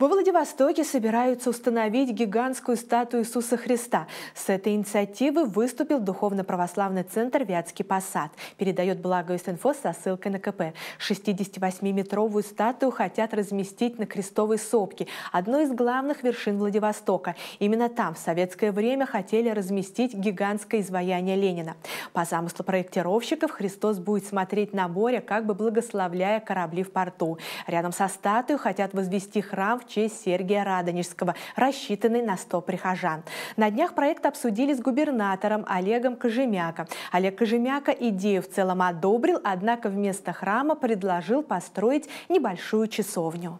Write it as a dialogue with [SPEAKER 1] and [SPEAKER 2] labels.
[SPEAKER 1] Во Владивостоке собираются установить гигантскую статую Иисуса Христа. С этой инициативы выступил духовно-православный центр «Вятский посад». Передает «Благовест.Инфо» со ссылкой на КП. 68-метровую статую хотят разместить на Крестовой сопке, одной из главных вершин Владивостока. Именно там в советское время хотели разместить гигантское изваяние Ленина. По замыслу проектировщиков, Христос будет смотреть на море, как бы благословляя корабли в порту. Рядом со статуей хотят возвести храм в честь Сергия Радонежского, рассчитанный на 100 прихожан. На днях проект обсудили с губернатором Олегом Кожемяко. Олег Кожемяко идею в целом одобрил, однако вместо храма предложил построить небольшую часовню.